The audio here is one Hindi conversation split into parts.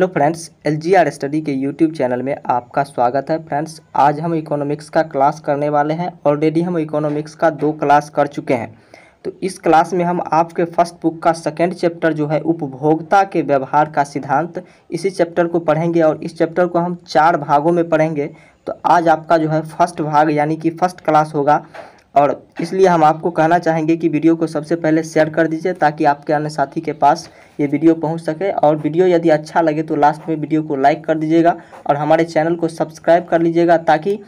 hello friends L G R study के यूट्यूब चैनल में आपका स्वागत है फ्रेंड्स आज हम इकोनॉमिक्स का क्लास करने वाले हैं ऑलरेडी हम इकोनॉमिक्स का दो क्लास कर चुके हैं तो इस क्लास में हम आपके फर्स्ट बुक का सेकेंड चैप्टर जो है उपभोक्ता के व्यवहार का सिद्धांत इसी चैप्टर को पढ़ेंगे और इस चैप्टर को हम चार भागों में पढ़ेंगे तो आज आपका जो है फर्स्ट भाग यानी कि फर्स्ट क्लास होगा और इसलिए हम आपको कहना चाहेंगे कि वीडियो को सबसे पहले शेयर कर दीजिए ताकि आपके अन्य साथी के पास ये वीडियो पहुंच सके और वीडियो यदि अच्छा लगे तो लास्ट में वीडियो को लाइक कर दीजिएगा और हमारे चैनल को सब्सक्राइब कर लीजिएगा ताकि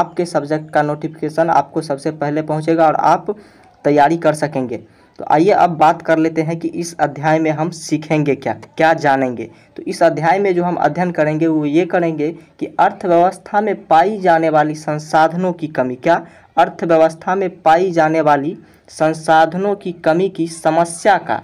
आपके सब्जेक्ट का नोटिफिकेशन आपको सबसे पहले पहुँचेगा और आप तैयारी कर सकेंगे तो आइए अब बात कर लेते हैं कि इस अध्याय में हम सीखेंगे क्या क्या जानेंगे तो इस अध्याय में जो हम अध्ययन करेंगे वो ये करेंगे कि अर्थव्यवस्था में पाई जाने वाली संसाधनों की कमी क्या अर्थव्यवस्था में पाई जाने वाली संसाधनों की कमी की समस्या का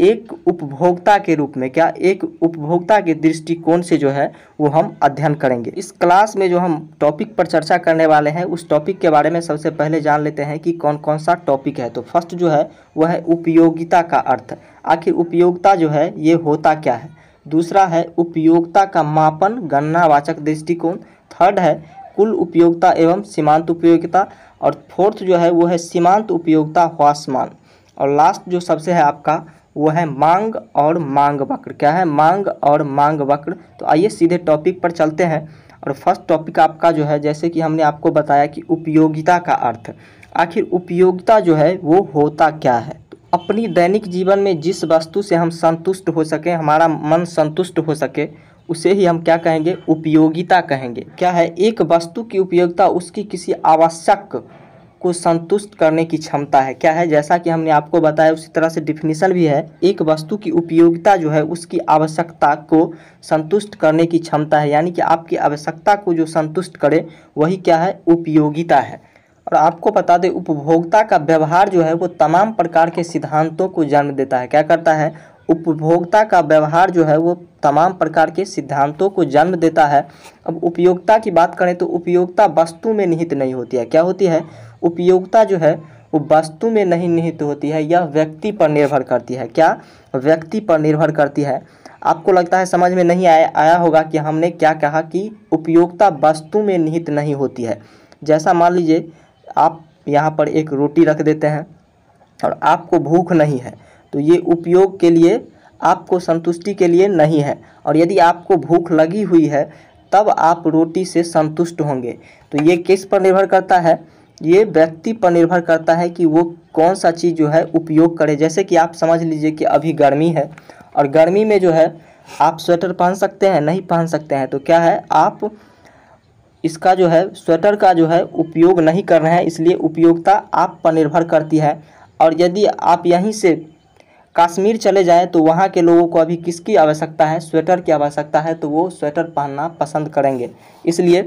एक उपभोक्ता के रूप में क्या एक उपभोक्ता के दृष्टिकोण से जो है वो हम अध्ययन करेंगे इस क्लास में जो हम टॉपिक पर चर्चा करने वाले हैं उस टॉपिक के बारे में सबसे पहले जान लेते हैं कि कौन कौन सा टॉपिक है तो फर्स्ट जो है वह है उपयोगिता का अर्थ आखिर उपयोगिता जो है ये होता क्या है दूसरा है उपयोगिता का मापन गणनावाचक दृष्टिकोण थर्ड है कुल उपयोगिता एवं सीमांत उपयोगिता और फोर्थ जो है वो है सीमांत उपयोगिता ह्वासमान और लास्ट जो सबसे है आपका वो है मांग और मांग वक्र क्या है मांग और मांग वक्र तो आइए सीधे टॉपिक पर चलते हैं और फर्स्ट टॉपिक आपका जो है जैसे कि हमने आपको बताया कि उपयोगिता का अर्थ आखिर उपयोगिता जो है वो होता क्या है तो अपनी दैनिक जीवन में जिस वस्तु से हम संतुष्ट हो सकें हमारा मन संतुष्ट हो सके उसे ही हम क्या कहेंगे उपयोगिता कहेंगे क्या है एक वस्तु की उपयोगिता उसकी किसी आवश्यक को संतुष्ट करने की क्षमता है क्या है जैसा कि हमने आपको बताया उसी तरह से डिफिनेशन भी है एक वस्तु की उपयोगिता जो है उसकी आवश्यकता को संतुष्ट करने की क्षमता है यानी कि आपकी आवश्यकता को जो संतुष्ट करे वही क्या है उपयोगिता है और आपको बता दें उपभोक्ता का व्यवहार जो है वो तमाम प्रकार के सिद्धांतों को जन्म देता है क्या करता है उपभोक्ता का व्यवहार जो है वो तमाम प्रकार के सिद्धांतों को जन्म देता है अब उपयोगिता की बात करें तो उपयोगिता वस्तु में निहित नहीं होती है क्या होती है उपयोगिता जो है वो वस्तु में नहीं निहित होती है यह व्यक्ति पर निर्भर करती है क्या व्यक्ति पर निर्भर करती है आपको लगता है समझ में नहीं आया आया होगा कि हमने क्या कहा कि उपयोगिता वस्तु में निहित नहीं होती है जैसा मान लीजिए आप यहाँ पर एक रोटी रख देते हैं और आपको भूख नहीं है तो ये उपयोग के लिए आपको संतुष्टि के लिए नहीं है और यदि आपको भूख लगी हुई है तब आप रोटी से संतुष्ट होंगे तो ये किस पर निर्भर करता है ये व्यक्ति पर निर्भर करता है कि वो कौन सा चीज़ जो है उपयोग करे जैसे कि आप समझ लीजिए कि अभी गर्मी है और गर्मी में जो है आप स्वेटर पहन सकते हैं नहीं पहन सकते हैं तो क्या है आप इसका जो है स्वेटर का जो है उपयोग नहीं कर रहे हैं इसलिए उपयोगिता आप पर निर्भर करती है और यदि आप यहीं से काश्मीर चले जाएं तो वहाँ के लोगों को अभी किसकी आवश्यकता है स्वेटर की आवश्यकता है तो वो स्वेटर पहनना पसंद करेंगे इसलिए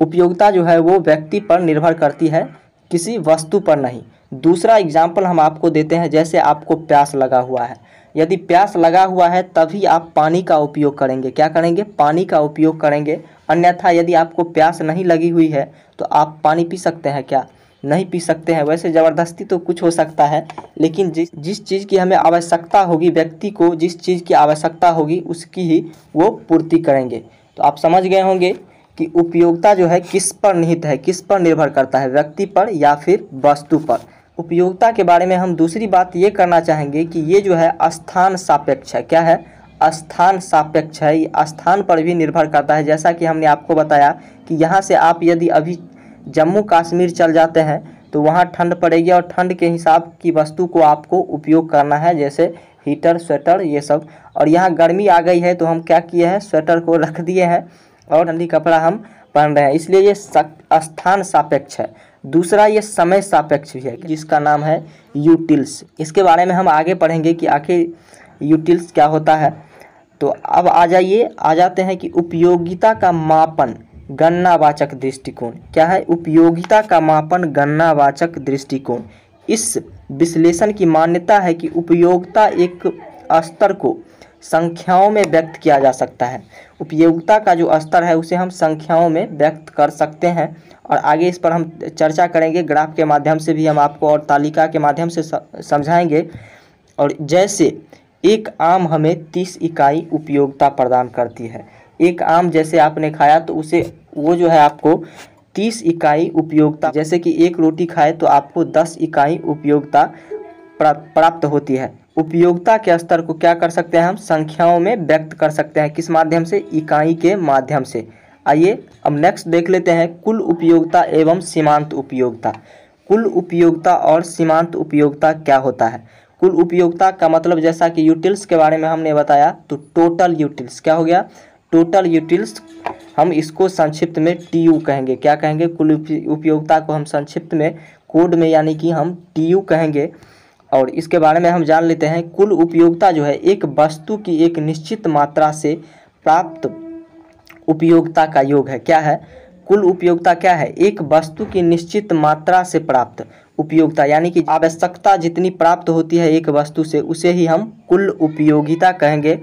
उपयोगिता जो है वो व्यक्ति पर निर्भर करती है किसी वस्तु पर नहीं दूसरा एग्जाम्पल हम आपको देते हैं जैसे आपको प्यास लगा हुआ है यदि प्यास लगा हुआ है तभी आप पानी का उपयोग करेंगे क्या करेंगे पानी का उपयोग करेंगे अन्यथा यदि आपको प्यास नहीं लगी हुई है तो आप पानी पी सकते हैं क्या नहीं पी सकते हैं वैसे ज़बरदस्ती तो कुछ हो सकता है लेकिन जिस जिस चीज़ की हमें आवश्यकता होगी व्यक्ति को जिस चीज़ की आवश्यकता होगी उसकी ही वो पूर्ति करेंगे तो आप समझ गए होंगे कि उपयोगिता जो है किस पर निहित है किस पर निर्भर करता है व्यक्ति पर या फिर वस्तु पर उपयोगिता के बारे में हम दूसरी बात ये करना चाहेंगे कि ये जो है स्थान सापेक्ष है क्या है स्थान सापेक्ष है ये स्थान पर भी निर्भर करता है जैसा कि हमने आपको बताया कि यहाँ से आप यदि अभी जम्मू कश्मीर चल जाते हैं तो वहाँ ठंड पड़ेगी और ठंड के हिसाब की वस्तु को आपको उपयोग करना है जैसे हीटर स्वेटर ये सब और यहाँ गर्मी आ गई है तो हम क्या किए हैं स्वेटर को रख दिए हैं और ठंडी कपड़ा हम पहन रहे हैं इसलिए ये स्थान सापेक्ष है दूसरा ये समय सापेक्ष भी है जिसका नाम है यूटिल्स इसके बारे में हम आगे पढ़ेंगे कि आखिर यूटिल्स क्या होता है तो अब आ जाइए आ जाते हैं कि उपयोगिता का मापन गणनावाचक दृष्टिकोण क्या है उपयोगिता का मापन गणनावाचक दृष्टिकोण इस विश्लेषण की मान्यता है कि उपयोगिता एक स्तर को संख्याओं में व्यक्त किया जा सकता है उपयोगिता का जो स्तर है उसे हम संख्याओं में व्यक्त कर सकते हैं और आगे इस पर हम चर्चा करेंगे ग्राफ के माध्यम से भी हम आपको और तालिका के माध्यम से समझाएंगे और जैसे एक आम हमें तीस इकाई उपयोगिता प्रदान करती है एक आम जैसे आपने खाया तो उसे वो जो है आपको तीस इकाई उपयोगिता जैसे कि एक रोटी खाए तो आपको दस इकाई उपयोगिता प्राप्त होती है उपयोगिता के स्तर को क्या कर सकते हैं हम संख्याओं में व्यक्त कर सकते हैं किस माध्यम से इकाई के माध्यम से आइए अब नेक्स्ट देख लेते हैं कुल उपयोगिता एवं सीमांत उपयोगिता कुल उपयोगिता और सीमांत उपयोगिता क्या होता है कुल उपयोगिता का मतलब जैसा कि यूटिल्स के बारे में हमने बताया तो टोटल यूटिल्स क्या हो गया टोटल यूटिल्स हम इसको संक्षिप्त में टी यू कहेंगे क्या कहेंगे कुल उपयोगिता को हम संक्षिप्त में कोड में यानी कि हम टी यू कहेंगे और इसके बारे में हम जान लेते हैं कुल उपयोगिता जो है एक वस्तु की एक निश्चित मात्रा से प्राप्त उपयोगिता का योग है क्या है कुल उपयोगिता क्या है एक वस्तु की निश्चित मात्रा से प्राप्त उपयोगिता यानी कि आवश्यकता जितनी प्राप्त होती है एक वस्तु से उसे ही हम कुल उपयोगिता कहेंगे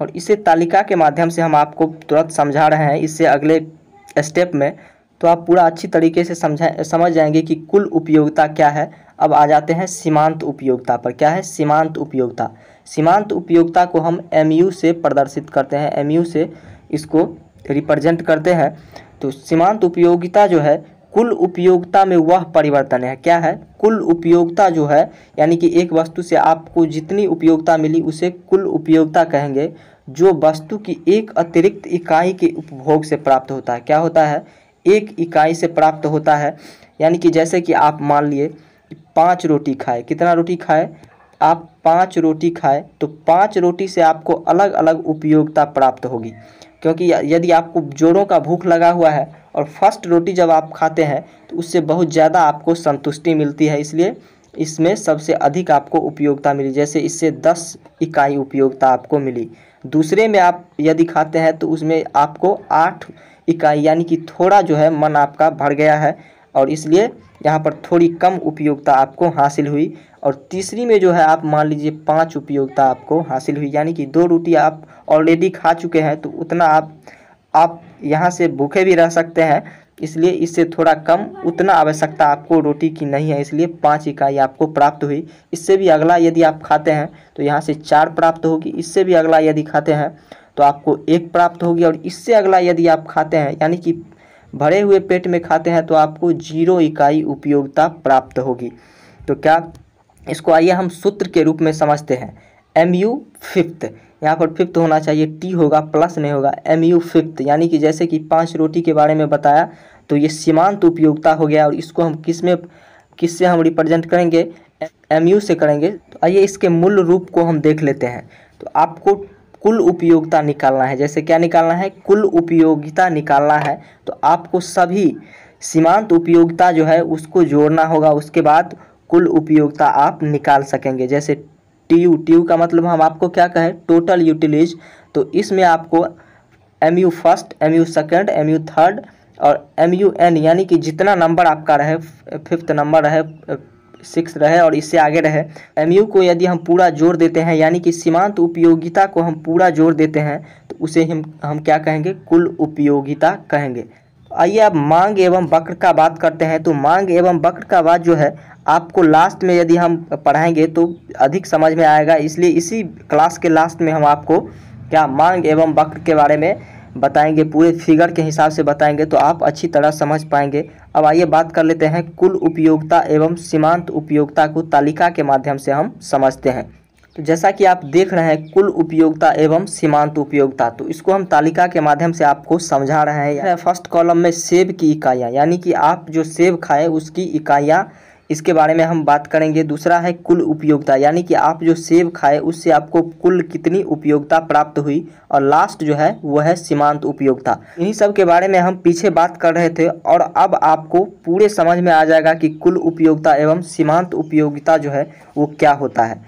और इसे तालिका के माध्यम से हम आपको तुरंत समझा रहे हैं इससे अगले स्टेप में तो आप पूरा अच्छी तरीके से समझा समझ जाएंगे कि कुल उपयोगिता क्या है अब आ जाते हैं सीमांत उपयोगिता पर क्या है सीमांत उपयोगिता सीमांत उपयोगिता को हम एम से प्रदर्शित करते हैं एम से इसको रिप्रेजेंट करते हैं तो सीमांत उपयोगिता जो है कुल उपयोगिता में वह परिवर्तन है क्या है कुल उपयोगिता जो है यानी कि एक वस्तु से आपको जितनी उपयोगिता मिली उसे कुल उपयोगिता कहेंगे जो वस्तु की एक अतिरिक्त इकाई के उपभोग से प्राप्त होता है क्या होता है एक इकाई से प्राप्त होता है यानी कि जैसे कि आप मान लिए पाँच रोटी खाए कितना रोटी खाए आप पाँच रोटी खाए तो पाँच रोटी से आपको अलग अलग उपयोगिता प्राप्त होगी क्योंकि यदि आपको जोड़ों का भूख लगा हुआ है और फर्स्ट रोटी जब आप खाते हैं तो उससे बहुत ज़्यादा आपको संतुष्टि मिलती है इसलिए इसमें सबसे अधिक आपको उपयोगिता मिली जैसे इससे दस इकाई उपयोगिता आपको मिली दूसरे में आप यदि खाते हैं तो उसमें आपको आठ इकाई यानी कि थोड़ा जो है मन आपका भर गया है और इसलिए यहाँ पर थोड़ी कम उपयोगिता आपको हासिल हुई और तीसरी में जो है आप मान लीजिए पाँच उपयोगिता आपको हासिल हुई यानी कि दो रोटी आप ऑलरेडी खा चुके हैं तो उतना आप आप यहाँ से भूखे भी रह सकते हैं इसलिए इससे थोड़ा कम उतना आवश्यकता आपको रोटी की नहीं है इसलिए पाँच इकाई आपको प्राप्त हुई इससे भी अगला यदि आप खाते हैं तो यहाँ से चार प्राप्त होगी इससे भी अगला यदि खाते हैं तो आपको एक प्राप्त होगी और इससे अगला यदि आप खाते हैं यानी कि भरे हुए पेट में खाते हैं तो आपको जीरो इकाई उपयोगिता प्राप्त होगी तो क्या इसको आइए हम सूत्र के रूप में समझते हैं एम यू फिफ्थ यहाँ पर फिफ्थ होना चाहिए टी होगा प्लस नहीं होगा एम यू फिफ्थ यानी कि जैसे कि पांच रोटी के बारे में बताया तो ये सीमांत उपयोगिता हो गया और इसको हम किस में किस से हम रिप्रेजेंट करेंगे एम यू से करेंगे तो आइए इसके मूल रूप को हम देख लेते हैं तो आपको कुल उपयोगिता निकालना है जैसे क्या निकालना है कुल उपयोगिता निकालना है तो आपको सभी सीमांत उपयोगिता जो है उसको जोड़ना होगा उसके बाद कुल उपयोगिता आप निकाल सकेंगे जैसे टी यू टी यू का मतलब हम आपको क्या कहें टोटल यूटिलिज तो इसमें आपको M U first M U second M U third और एम यू एन यानी कि जितना नंबर आपका रहे फिफ्थ नंबर रहे सिक्स रहे और इससे आगे रहे एम यू को यदि हम पूरा जोड़ देते हैं यानी कि सीमांत उपयोगिता को हम पूरा जोड़ देते हैं तो उसे हम हम क्या कहेंगे कुल उपयोगिता कहेंगे आइए अब मांग एवं वक्र का बात करते हैं तो मांग एवं वक्र का बात जो है आपको लास्ट में यदि हम पढ़ाएंगे तो अधिक समझ में आएगा इसलिए इसी क्लास के लास्ट में हम आपको क्या मांग एवं वक्र के बारे में बताएंगे पूरे फिगर के हिसाब से बताएंगे तो आप अच्छी तरह समझ पाएंगे अब आइए बात कर लेते हैं कुल उपयोगिता एवं सीमांत उपयोगिता को तालिका के माध्यम से हम समझते हैं तो जैसा कि आप देख रहे हैं कुल उपयोगिता एवं सीमांत उपयोगिता तो इसको हम तालिका के माध्यम से आपको समझा रहे हैं फर्स्ट कॉलम में सेब की इकाइयाँ यानी कि आप जो सेब खाएँ उसकी इकाइयाँ इसके बारे में हम बात करेंगे दूसरा है कुल उपयोगिता यानी कि आप जो सेब खाए उससे आपको कुल कितनी उपयोगिता प्राप्त हुई और लास्ट जो है वह है सीमांत उपयोगिता इन्हीं सब के बारे में हम पीछे बात कर रहे थे और अब आपको पूरे समझ में आ जाएगा कि कुल उपयोगिता एवं सीमांत उपयोगिता जो है वो क्या होता है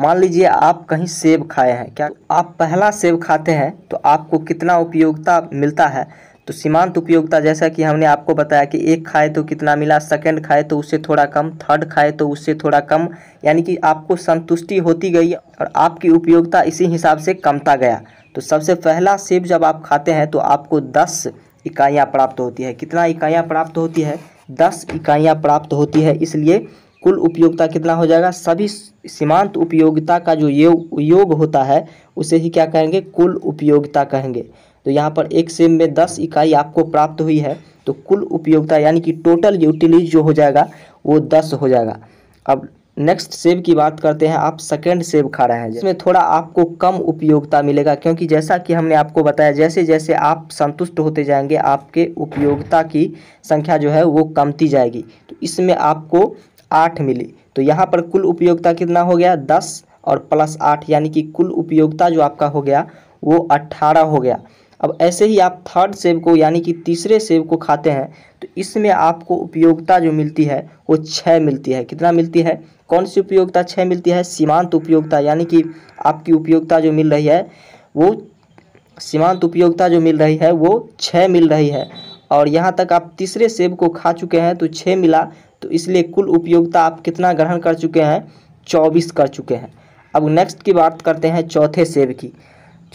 मान लीजिए आप कहीं सेब खाए हैं क्या तो आप पहला सेब खाते हैं तो आपको कितना उपयोगिता मिलता है तो सीमांत उपयोगिता जैसा कि हमने आपको बताया कि एक खाए तो कितना मिला सेकंड खाए तो उससे थोड़ा कम थर्ड खाए तो उससे थोड़ा कम यानी कि आपको संतुष्टि होती गई और आपकी उपयोगिता इसी हिसाब से कमता गया तो सबसे पहला सेब जब आप खाते हैं तो आपको दस इकाइयाँ प्राप्त होती है कितना इकाइयाँ प्राप्त होती है दस इकाइयाँ प्राप्त होती है इसलिए कुल उपयोगिता कितना हो जाएगा सभी सीमांत उपयोगिता का जो योग योग होता है उसे ही क्या कहेंगे कुल उपयोगिता कहेंगे तो यहाँ पर एक सेम में दस इकाई आपको प्राप्त हुई है तो कुल उपयोगिता यानी कि टोटल यूटिलिटी जो हो जाएगा वो दस हो जाएगा अब नेक्स्ट सेब की बात करते हैं आप सेकेंड सेब खा रहे हैं जिसमें थोड़ा आपको कम उपयोगिता मिलेगा क्योंकि जैसा कि हमने आपको बताया जैसे जैसे आप संतुष्ट होते जाएंगे आपके उपयोगिता की संख्या जो है वो कमती जाएगी तो इसमें आपको आठ मिली तो यहाँ पर कुल उपयोगिता कितना हो गया दस और प्लस आठ यानी कि कुल उपयोगिता जो आपका हो गया वो अट्ठारह हो गया अब ऐसे ही आप थर्ड सेब को यानी कि तीसरे सेब को खाते हैं तो इसमें आपको उपयोगिता जो मिलती है वो छः मिलती है कितना मिलती है कौन सी उपयोगिता छः मिलती है सीमांत उपयोगिता यानी कि आपकी उपयोगिता जो मिल रही है वो सीमांत उपयोगिता जो मिल रही है वो छः मिल रही है और यहाँ तक आप तीसरे सेब को खा चुके हैं तो छः मिला तो इसलिए कुल उपयोगिता आप कितना ग्रहण कर चुके हैं चौबीस कर चुके हैं अब नेक्स्ट की बात करते हैं चौथे सेब की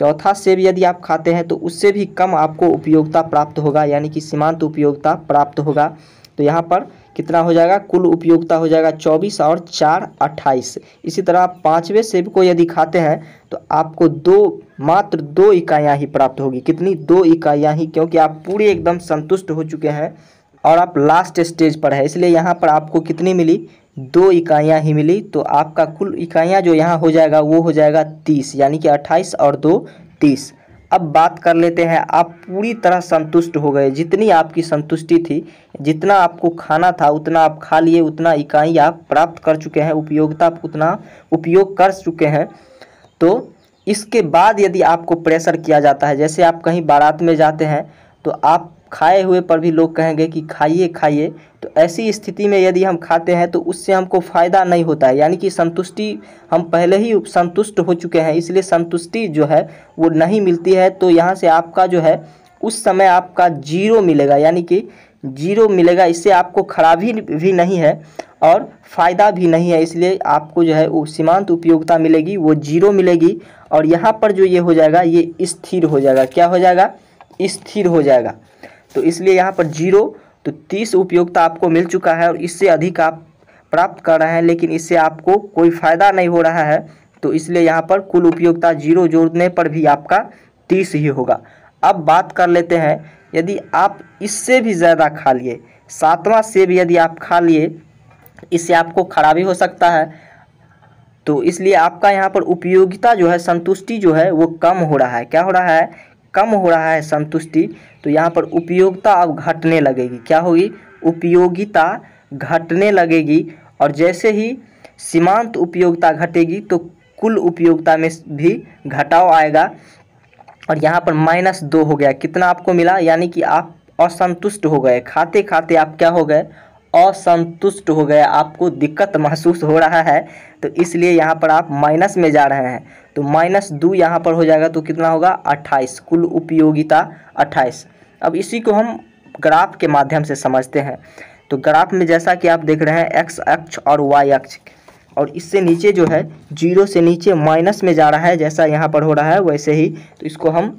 चौथा सेब यदि आप खाते हैं तो उससे भी कम आपको उपयोगिता प्राप्त होगा यानी कि सीमांत उपयोगिता प्राप्त होगा तो यहाँ पर कितना हो जाएगा कुल उपयोगिता हो जाएगा चौबीस और चार अट्ठाईस इसी तरह आप पाँचवें सेब को यदि खाते हैं तो आपको दो मात्र दो इकाइयाँ ही प्राप्त होगी कितनी दो इकाइयाँ ही क्योंकि आप पूरी एकदम संतुष्ट हो चुके हैं और आप लास्ट स्टेज पर है इसलिए यहाँ पर आपको कितनी मिली दो इकाइयाँ ही मिली तो आपका कुल इकाइयाँ जो यहाँ हो जाएगा वो हो जाएगा तीस यानी कि अट्ठाईस और दो तीस अब बात कर लेते हैं आप पूरी तरह संतुष्ट हो गए जितनी आपकी संतुष्टि थी जितना आपको खाना था उतना आप खा लिए उतना इकाई आप प्राप्त कर चुके हैं उपयोगिता उतना उपयोग कर चुके हैं तो इसके बाद यदि आपको प्रेशर किया जाता है जैसे आप कहीं बारात में जाते हैं तो आप खाए हुए पर भी लोग कहेंगे कि खाइए खाइए तो ऐसी स्थिति में यदि हम खाते हैं तो उससे हमको फ़ायदा नहीं होता है यानी कि संतुष्टि हम पहले ही संतुष्ट हो चुके हैं इसलिए संतुष्टि जो है वो नहीं मिलती है तो यहाँ से आपका जो है उस समय आपका जीरो मिलेगा यानी कि जीरो मिलेगा इससे आपको खराबी भी नहीं है और फ़ायदा भी नहीं है इसलिए आपको जो है वो सीमांत उपयोगिता मिलेगी वो जीरो मिलेगी और यहाँ पर जो ये हो जाएगा ये स्थिर हो जाएगा क्या हो जाएगा स्थिर हो जाएगा तो इसलिए यहाँ पर जीरो तो तीस उपयोगिता आपको मिल चुका है और इससे अधिक आप प्राप्त कर रहे हैं लेकिन इससे आपको कोई फ़ायदा नहीं हो रहा है तो इसलिए यहाँ पर कुल उपयोगिता जीरो जोड़ने पर भी आपका तीस ही होगा अब बात कर लेते हैं यदि आप इससे भी ज़्यादा खा लिए सातवां सेब यदि आप खा लिए इससे आपको खराबी हो सकता है तो इसलिए आपका यहाँ पर उपयोगिता जो है संतुष्टि जो है वो कम हो रहा है क्या हो रहा है कम हो रहा है संतुष्टि तो यहाँ पर उपयोगिता अब घटने लगेगी क्या होगी उपयोगिता घटने लगेगी और जैसे ही सीमांत उपयोगिता घटेगी तो कुल उपयोगिता में भी घटाव आएगा और यहाँ पर माइनस दो हो गया कितना आपको मिला यानी कि आप असंतुष्ट हो गए खाते खाते आप क्या हो गए असंतुष्ट हो गए आपको दिक्कत महसूस हो रहा है तो इसलिए यहाँ पर आप माइनस में जा रहे हैं तो माइनस दो यहाँ पर हो जाएगा तो कितना होगा अट्ठाईस कुल उपयोगिता अट्ठाईस अब इसी को हम ग्राफ के माध्यम से समझते हैं तो ग्राफ में जैसा कि आप देख रहे हैं एक्स अक्ष और वाई अक्ष और इससे नीचे जो है जीरो से नीचे माइनस में जा रहा है जैसा यहाँ पर हो रहा है वैसे ही तो इसको हम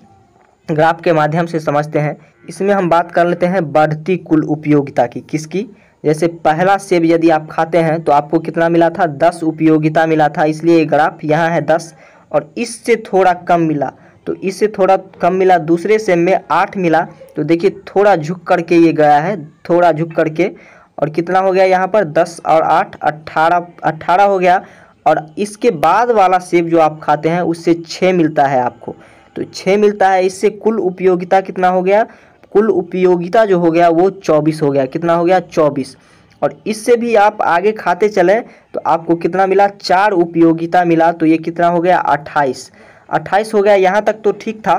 ग्राफ के माध्यम से समझते हैं इसमें हम बात कर लेते हैं बढ़ती कुल उपयोगिता की किसकी जैसे पहला सेब यदि आप खाते हैं तो आपको कितना मिला था दस उपयोगिता मिला था इसलिए ग्राफ यहाँ है दस और इससे थोड़ा कम मिला तो इससे थोड़ा कम मिला दूसरे सेम में आठ मिला तो देखिए थोड़ा झुक करके ये गया है थोड़ा झुक करके और कितना हो गया यहाँ पर दस और आठ अट्ठारह अट्ठारह हो गया और इसके बाद वाला सेब जो आप खाते हैं उससे छः मिलता है आपको तो छः मिलता है इससे कुल उपयोगिता कितना हो गया कुल उपयोगिता जो हो गया वो चौबीस हो गया कितना हो गया चौबीस और इससे भी आप आगे खाते चले तो आपको कितना मिला चार उपयोगिता मिला तो ये कितना हो गया अट्ठाईस अट्ठाईस हो गया यहाँ तक तो ठीक था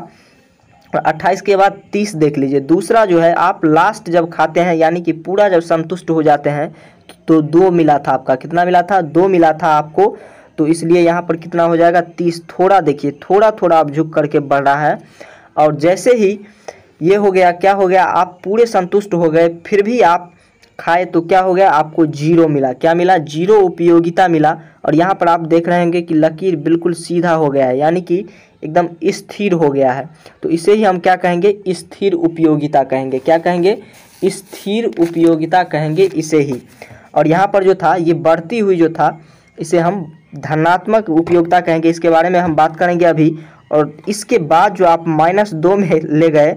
और अट्ठाईस के बाद तीस देख लीजिए दूसरा जो है आप लास्ट जब खाते हैं यानी कि पूरा जब संतुष्ट हो जाते हैं तो दो मिला था आपका कितना मिला था दो मिला था आपको तो इसलिए यहाँ पर कितना हो जाएगा तीस थोड़ा देखिए थोड़ा थोड़ा आप झुक करके बढ़ रहा है और जैसे ही ये हो गया क्या हो गया आप पूरे संतुष्ट हो गए फिर भी आप खाए तो क्या हो गया आपको जीरो मिला क्या मिला जीरो उपयोगिता मिला और यहाँ पर आप देख रहे होंगे कि लकीर बिल्कुल सीधा हो गया है यानी कि एकदम स्थिर हो गया है तो इसे ही हम क्या कहेंगे स्थिर उपयोगिता कहेंगे क्या कहेंगे स्थिर उपयोगिता कहेंगे इसे ही और यहाँ पर जो था ये बढ़ती हुई जो था इसे हम धनात्मक उपयोगिता कहेंगे इसके बारे में हम बात करेंगे अभी और इसके बाद जो आप माइनस दो में ले गए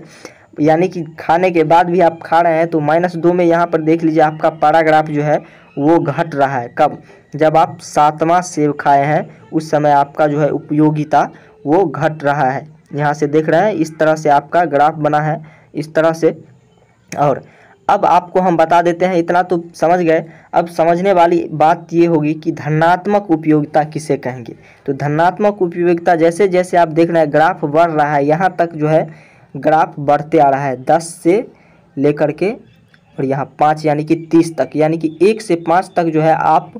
यानी कि खाने के बाद भी आप खा रहे हैं तो माइनस दो में यहाँ पर देख लीजिए आपका पैराग्राफ जो है वो घट रहा है कब जब आप सातवां सेब खाए हैं उस समय आपका जो है उपयोगिता वो घट रहा है यहाँ से देख रहे हैं इस तरह से आपका ग्राफ बना है इस तरह से और अब आपको हम बता देते हैं इतना तो समझ गए अब समझने वाली बात ये होगी कि धनात्मक उपयोगिता किसे कहेंगे तो धनात्मक उपयोगिता जैसे जैसे आप देख रहे हैं ग्राफ बढ़ रहा है यहाँ तक जो है ग्राफ बढ़ते आ रहा है दस से लेकर के और यहाँ पाँच यानी कि तीस तक यानी कि एक से पाँच तक जो है आप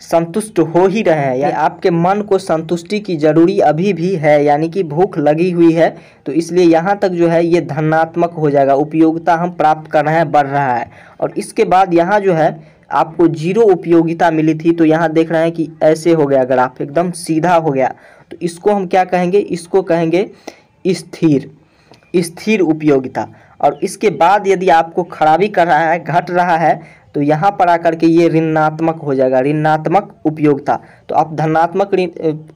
संतुष्ट हो ही रहे हैं या आपके मन को संतुष्टि की जरूरी अभी भी है यानी कि भूख लगी हुई है तो इसलिए यहाँ तक जो है ये धनात्मक हो जाएगा उपयोगिता हम प्राप्त कर रहे हैं बढ़ रहा है और इसके बाद यहाँ जो है आपको जीरो उपयोगिता मिली थी तो यहाँ देख रहे हैं कि ऐसे हो गया ग्राफ एकदम सीधा हो गया तो इसको हम क्या कहेंगे इसको कहेंगे स्थिर स्थिर उपयोगिता और इसके बाद यदि आपको खराबी कर रहा है घट रहा है तो यहाँ पर आकर के ये ऋणात्मक हो जाएगा ऋणात्मक उपयोगिता तो आप धनात्मक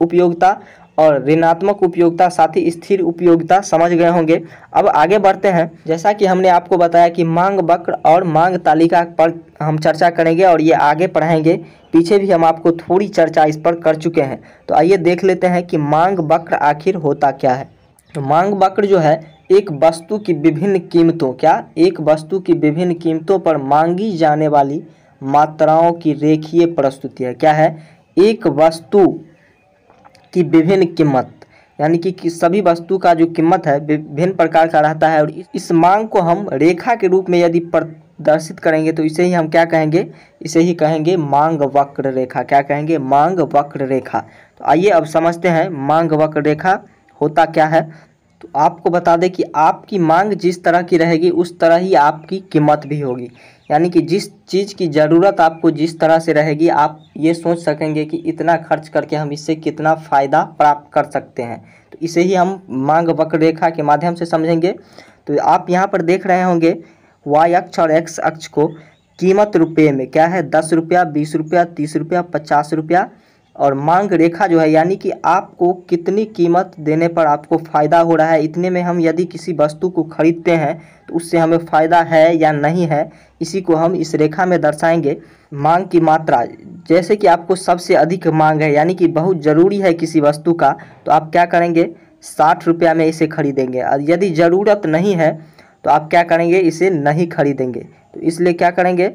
उपयोगिता और ऋणात्मक उपयोगिता साथ ही स्थिर उपयोगिता समझ गए होंगे अब आगे बढ़ते हैं जैसा कि हमने आपको बताया कि मांग वक्र और मांग तालिका पर हम चर्चा करेंगे और ये आगे पढ़ाएंगे पीछे भी हम आपको थोड़ी चर्चा इस पर कर चुके हैं तो आइए देख लेते हैं कि मांग वक्र आखिर होता क्या है तो मांग वक्र जो है एक वस्तु की विभिन्न कीमतों क्या एक वस्तु की विभिन्न कीमतों पर मांगी जाने वाली मात्राओं की रेखीय प्रस्तुति है क्या है एक वस्तु की विभिन्न कीमत यानी कि, सभी वस्तु का जो कीमत है विभिन्न प्रकार का रहता है और इस मांग को हम रेखा के रूप में यदि प्रदर्शित करेंगे तो इसे ही हम क्या कहेंगे इसे ही कहेंगे मांग वक्र रेखा क्या कहेंगे मांग वक्र रेखा तो आइए अब समझते हैं मांग वक्र रेखा होता क्या है तो आपको बता दें कि आपकी मांग जिस तरह की रहेगी उस तरह ही आपकी कीमत भी होगी यानी कि जिस चीज़ की ज़रूरत आपको जिस तरह से रहेगी आप ये सोच सकेंगे कि इतना खर्च करके हम इससे कितना फ़ायदा प्राप्त कर सकते हैं तो इसे ही हम मांग वक्र रेखा के माध्यम से समझेंगे तो आप यहाँ पर देख रहे होंगे वाई अक्ष और एक्स अक्ष को कीमत रुपये में क्या है दस रुपया बीस रुपया तीस रुपया पचास रुपया और मांग रेखा जो है यानी कि आपको कितनी कीमत देने पर आपको फ़ायदा हो रहा है इतने में हम यदि किसी वस्तु को खरीदते हैं तो उससे हमें फ़ायदा है या नहीं है इसी को हम इस रेखा में दर्शाएंगे मांग की मात्रा जैसे कि आपको सबसे अधिक मांग है यानी कि बहुत ज़रूरी है किसी वस्तु का तो आप क्या करेंगे साठ रुपया में इसे खरीदेंगे और यदि ज़रूरत नहीं है तो आप क्या करेंगे इसे नहीं खरीदेंगे तो इसलिए क्या करेंगे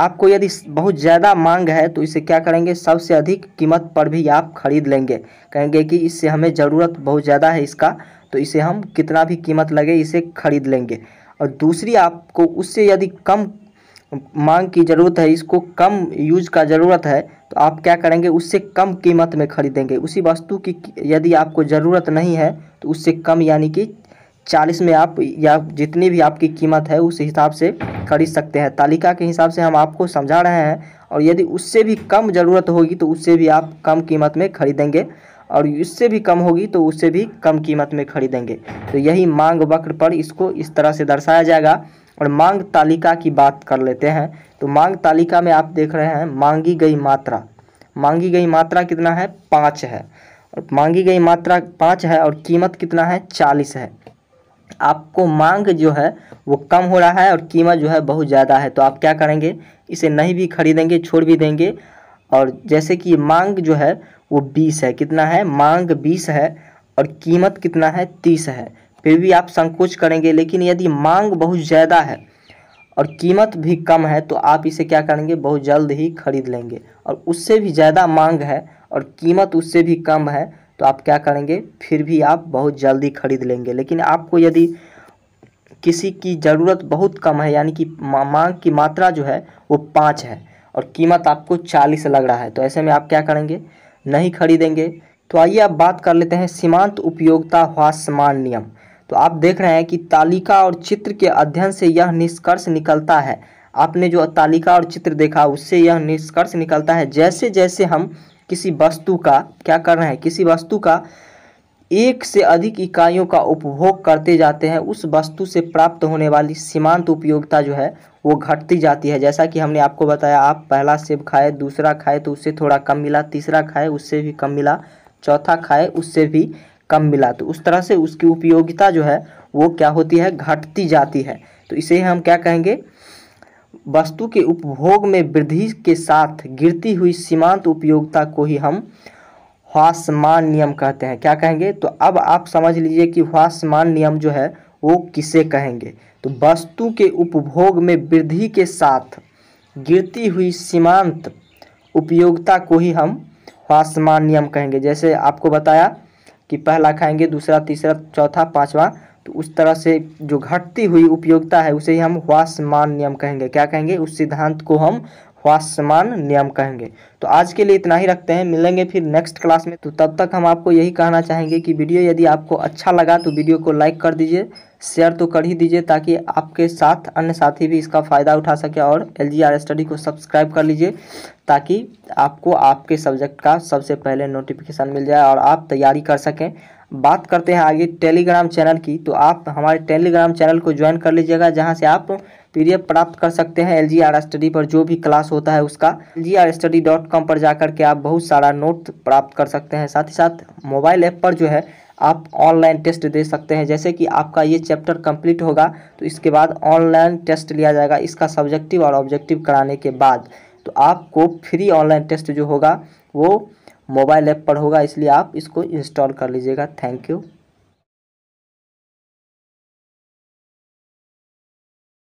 आपको यदि बहुत ज़्यादा मांग है तो इसे क्या करेंगे सबसे अधिक कीमत पर भी आप ख़रीद लेंगे कहेंगे कि इससे हमें ज़रूरत बहुत ज़्यादा है इसका तो इसे हम कितना भी कीमत लगे इसे ख़रीद लेंगे और दूसरी आपको उससे यदि कम मांग की ज़रूरत है इसको कम यूज का ज़रूरत है तो आप क्या करेंगे उससे कम कीमत में खरीदेंगे उसी वस्तु की यदि आपको ज़रूरत नहीं है तो उससे कम यानी कि चालीस में आप या जितनी भी आपकी कीमत है उस हिसाब से खरीद सकते हैं तालिका के हिसाब से हम आपको समझा रहे हैं और यदि उससे भी कम ज़रूरत होगी तो उससे भी आप कम कीमत में खरीदेंगे और इससे भी कम होगी तो उससे भी कम कीमत में खरीदेंगे तो यही मांग वक्र पर इसको इस तरह से दर्शाया जाएगा और मांग तालिका की बात कर लेते हैं तो मांग तालिका में आप देख रहे हैं मांगी गई मात्रा मांगी गई मात्रा कितना है पाँच है और मांगी गई मात्रा पाँच है और कीमत कितना है चालीस है आपको मांग जो है वो कम हो रहा है और कीमत जो है बहुत ज़्यादा है तो आप क्या करेंगे इसे नहीं भी खरीदेंगे छोड़ भी देंगे और जैसे कि मांग जो है वो बीस है कितना है मांग बीस है और कीमत कितना है तीस है फिर भी आप संकोच करेंगे लेकिन यदि मांग बहुत ज़्यादा है और कीमत भी कम है तो आप इसे क्या करेंगे बहुत जल्द ही खरीद लेंगे और उससे भी ज़्यादा मांग है और कीमत उससे भी कम है तो आप क्या करेंगे फिर भी आप बहुत जल्दी ख़रीद लेंगे लेकिन आपको यदि किसी की ज़रूरत बहुत कम है यानी कि मांग की मात्रा जो है वो पाँच है और कीमत आपको चालीस लग रहा है तो ऐसे में आप क्या करेंगे नहीं खरीदेंगे तो आइए आप बात कर लेते हैं सीमांत उपयोगिता समान नियम तो आप देख रहे हैं कि तालिका और चित्र के अध्ययन से यह निष्कर्ष निकलता है आपने जो तालिका और चित्र देखा उससे यह निष्कर्ष निकलता है जैसे जैसे हम किसी वस्तु का क्या करना है किसी वस्तु का एक से अधिक इकाइयों का उपभोग करते जाते हैं उस वस्तु से प्राप्त होने वाली सीमांत उपयोगिता जो है वो घटती जाती है जैसा कि हमने आपको बताया आप पहला सेब खाए दूसरा खाए तो उससे थोड़ा कम मिला तीसरा खाए उससे भी कम मिला चौथा खाए उससे भी कम मिला तो उस तरह से उसकी उपयोगिता जो है वो क्या होती है घटती जाती है तो इसे हम क्या कहेंगे वस्तु के उपभोग में वृद्धि के साथ गिरती हुई सीमांत उपयोगिता को ही हम ह्वासमान नियम कहते हैं क्या कहेंगे तो अब आप समझ लीजिए कि ह्वासमान नियम जो है वो किसे कहेंगे तो वस्तु के उपभोग में वृद्धि के साथ गिरती हुई सीमांत उपयोगिता को ही हम ह्वासमान नियम कहेंगे जैसे आपको बताया कि पहला खाएंगे दूसरा तीसरा चौथा पाँचवा तो उस तरह से जो घटती हुई उपयोगिता है उसे ही हम ह्वासमान नियम कहेंगे क्या कहेंगे उस सिद्धांत को हम ह्वासमान नियम कहेंगे तो आज के लिए इतना ही रखते हैं मिलेंगे फिर नेक्स्ट क्लास में तो तब तक हम आपको यही कहना चाहेंगे कि वीडियो यदि आपको अच्छा लगा तो वीडियो को लाइक कर दीजिए शेयर तो कर ही दीजिए ताकि आपके साथ अन्य साथी भी इसका फ़ायदा उठा सके और एल स्टडी को सब्सक्राइब कर लीजिए ताकि आपको आपके सब्जेक्ट का सबसे पहले नोटिफिकेशन मिल जाए और आप तैयारी कर सकें बात करते हैं आगे टेलीग्राम चैनल की तो आप हमारे टेलीग्राम चैनल को ज्वाइन कर लीजिएगा जहां से आप पीडीएफ प्राप्त कर सकते हैं एल जी आर स्टडी पर जो भी क्लास होता है उसका L G R study dot com पर जाकर के आप बहुत सारा नोट प्राप्त कर सकते हैं साथ ही साथ मोबाइल ऐप पर जो है आप ऑनलाइन टेस्ट दे सकते हैं जैसे कि आपका ये चैप्टर कंप्लीट होगा तो इसके बाद ऑनलाइन टेस्ट लिया जाएगा इसका सब्जेक्टिव और ऑब्जेक्टिव कराने के बाद तो आपको फ्री ऑनलाइन टेस्ट जो होगा वो मोबाइल ऐप पर होगा इसलिए आप इसको इंस्टॉल कर लीजिएगा थैंक यू